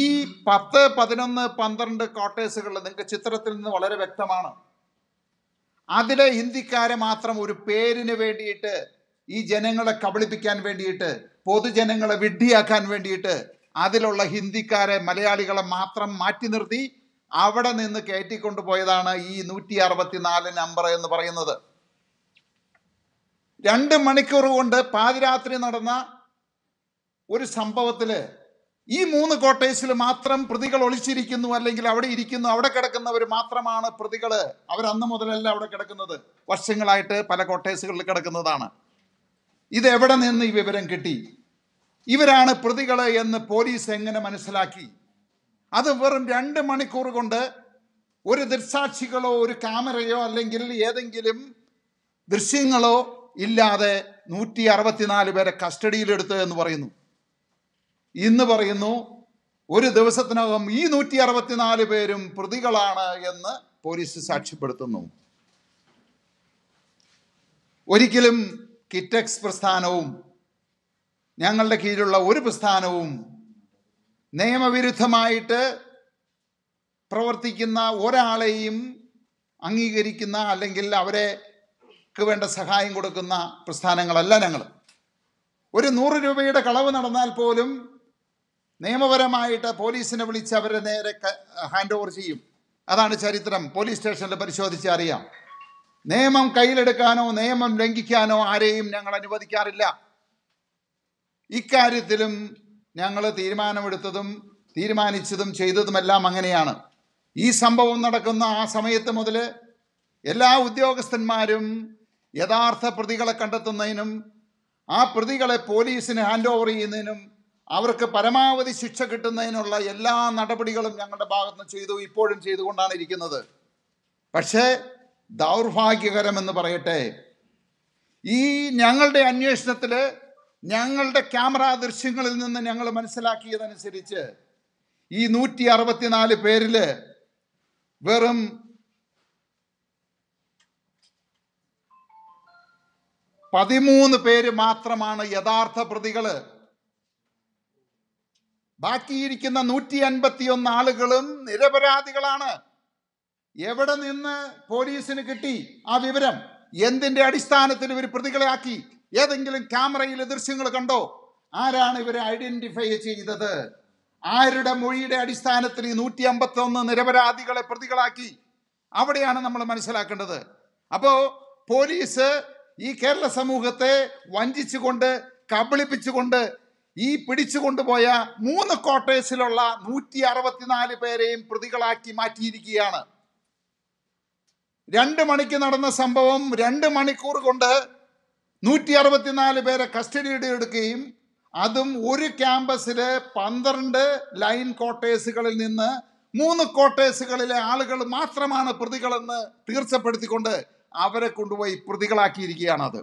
ഈ പത്ത് പതിനൊന്ന് പന്ത്രണ്ട് ക്വാർട്ടേഴ്സുകൾ നിങ്ങൾക്ക് ചിത്രത്തിൽ നിന്ന് വളരെ വ്യക്തമാണ് അതിലെ ഹിന്ദിക്കാരെ മാത്രം ഒരു പേരിന് വേണ്ടിയിട്ട് ഈ ജനങ്ങളെ കബളിപ്പിക്കാൻ വേണ്ടിയിട്ട് പൊതുജനങ്ങളെ വിഡ്ഢിയാക്കാൻ വേണ്ടിയിട്ട് അതിലുള്ള ഹിന്ദിക്കാരെ മലയാളികളെ മാത്രം മാറ്റി നിർത്തി അവിടെ നിന്ന് കയറ്റിക്കൊണ്ടുപോയതാണ് ഈ നൂറ്റി അറുപത്തിനാല് നമ്പർ എന്ന് പറയുന്നത് രണ്ട് മണിക്കൂർ കൊണ്ട് പാതിരാത്രി നടന്ന ഒരു സംഭവത്തില് ഈ മൂന്ന് കോട്ടേഴ്സിൽ മാത്രം പ്രതികൾ ഒളിച്ചിരിക്കുന്നു അല്ലെങ്കിൽ അവിടെ ഇരിക്കുന്നു അവിടെ കിടക്കുന്നവർ മാത്രമാണ് പ്രതികൾ അവരന്ന് മുതലല്ല അവിടെ കിടക്കുന്നത് വർഷങ്ങളായിട്ട് പല കോട്ടേഴ്സുകളിൽ കിടക്കുന്നതാണ് ഇത് എവിടെ നിന്ന് ഈ വിവരം കിട്ടി ഇവരാണ് പ്രതികൾ എന്ന് പോലീസ് എങ്ങനെ മനസ്സിലാക്കി അത് വെറും രണ്ട് മണിക്കൂർ കൊണ്ട് ഒരു ദൃക്സാക്ഷികളോ ഒരു ക്യാമറയോ അല്ലെങ്കിൽ ഏതെങ്കിലും ദൃശ്യങ്ങളോ ഇല്ലാതെ നൂറ്റി അറുപത്തിനാല് പേരെ കസ്റ്റഡിയിലെടുത്തു എന്ന് പറയുന്നു ഇന്ന് പറയുന്നു ഒരു ദിവസത്തിനകം ഈ നൂറ്റി അറുപത്തിനാല് പേരും പ്രതികളാണ് എന്ന് പോലീസ് സാക്ഷ്യപ്പെടുത്തുന്നു ഒരിക്കലും കിറ്റക്സ് പ്രസ്ഥാനവും ഞങ്ങളുടെ കീഴിലുള്ള ഒരു പ്രസ്ഥാനവും നിയമവിരുദ്ധമായിട്ട് പ്രവർത്തിക്കുന്ന ഒരാളെയും അംഗീകരിക്കുന്ന അല്ലെങ്കിൽ അവരെക്ക് വേണ്ട സഹായം കൊടുക്കുന്ന പ്രസ്ഥാനങ്ങളല്ല ഞങ്ങൾ ഒരു നൂറ് രൂപയുടെ കളവ് നടന്നാൽ പോലും നിയമപരമായിട്ട് പോലീസിനെ വിളിച്ച് അവരെ നേരെ ഹാൻഡ് ഓവർ ചെയ്യും അതാണ് ചരിത്രം പോലീസ് സ്റ്റേഷനിൽ പരിശോധിച്ച് അറിയാം നിയമം കയ്യിലെടുക്കാനോ നിയമം ലംഘിക്കാനോ ആരെയും ഞങ്ങൾ അനുവദിക്കാറില്ല ഇക്കാര്യത്തിലും ഞങ്ങൾ തീരുമാനമെടുത്തതും തീരുമാനിച്ചതും ചെയ്തതുമെല്ലാം അങ്ങനെയാണ് ഈ സംഭവം നടക്കുന്ന ആ സമയത്ത് മുതൽ എല്ലാ ഉദ്യോഗസ്ഥന്മാരും യഥാർത്ഥ പ്രതികളെ കണ്ടെത്തുന്നതിനും ആ പ്രതികളെ പോലീസിന് ഹാൻഡ് ഓവർ ചെയ്യുന്നതിനും അവർക്ക് പരമാവധി ശിക്ഷ കിട്ടുന്നതിനുള്ള എല്ലാ നടപടികളും ഞങ്ങളുടെ നിന്ന് ചെയ്തു ഇപ്പോഴും ചെയ്തുകൊണ്ടാണ് ഇരിക്കുന്നത് പക്ഷേ എന്ന് പറയട്ടെ ഈ ഞങ്ങളുടെ അന്വേഷണത്തിൽ ഞങ്ങളുടെ ക്യാമറ ദൃശ്യങ്ങളിൽ നിന്ന് ഞങ്ങൾ മനസ്സിലാക്കിയതനുസരിച്ച് ഈ നൂറ്റി അറുപത്തിനാല് പേരിൽ വെറും പതിമൂന്ന് പേര് മാത്രമാണ് യഥാർത്ഥ പ്രതികള് ബാക്കിയിരിക്കുന്ന നൂറ്റി അൻപത്തിയൊന്ന് ആളുകളും നിരപരാധികളാണ് എവിടെ നിന്ന് പോലീസിന് കിട്ടി ആ വിവരം എന്തിന്റെ അടിസ്ഥാനത്തിൽ ഇവർ പ്രതികളെ ആക്കി ഏതെങ്കിലും ക്യാമറയിലെ ദൃശ്യങ്ങൾ കണ്ടോ ആരാണ് ഇവരെ ഐഡന്റിഫൈ ചെയ്തത് ആരുടെ മൊഴിയുടെ അടിസ്ഥാനത്തിൽ ഈ നൂറ്റി അമ്പത്തി ഒന്ന് നിരപരാധികളെ പ്രതികളാക്കി അവിടെയാണ് നമ്മൾ മനസ്സിലാക്കേണ്ടത് അപ്പോൾ പോലീസ് ഈ കേരള സമൂഹത്തെ വഞ്ചിച്ചുകൊണ്ട് കബളിപ്പിച്ചുകൊണ്ട് ഈ പിടിച്ചു കൊണ്ടുപോയ മൂന്ന് ക്വാർട്ടേഴ്സിലുള്ള നൂറ്റി അറുപത്തിനാല് പേരെയും പ്രതികളാക്കി മാറ്റിയിരിക്കുകയാണ് രണ്ട് മണിക്ക് നടന്ന സംഭവം രണ്ട് മണിക്കൂർ കൊണ്ട് നൂറ്റി അറുപത്തിനാല് പേരെ കസ്റ്റഡിയിൽ എടുക്കുകയും അതും ഒരു ക്യാമ്പസിലെ പന്ത്രണ്ട് ലൈൻ ക്വാർട്ടേഴ്സുകളിൽ നിന്ന് മൂന്ന് ക്വാർട്ടേഴ്സുകളിലെ ആളുകൾ മാത്രമാണ് പ്രതികളെന്ന് തീർച്ചപ്പെടുത്തിക്കൊണ്ട് അവരെ കൊണ്ടുപോയി പ്രതികളാക്കിയിരിക്കുകയാണത്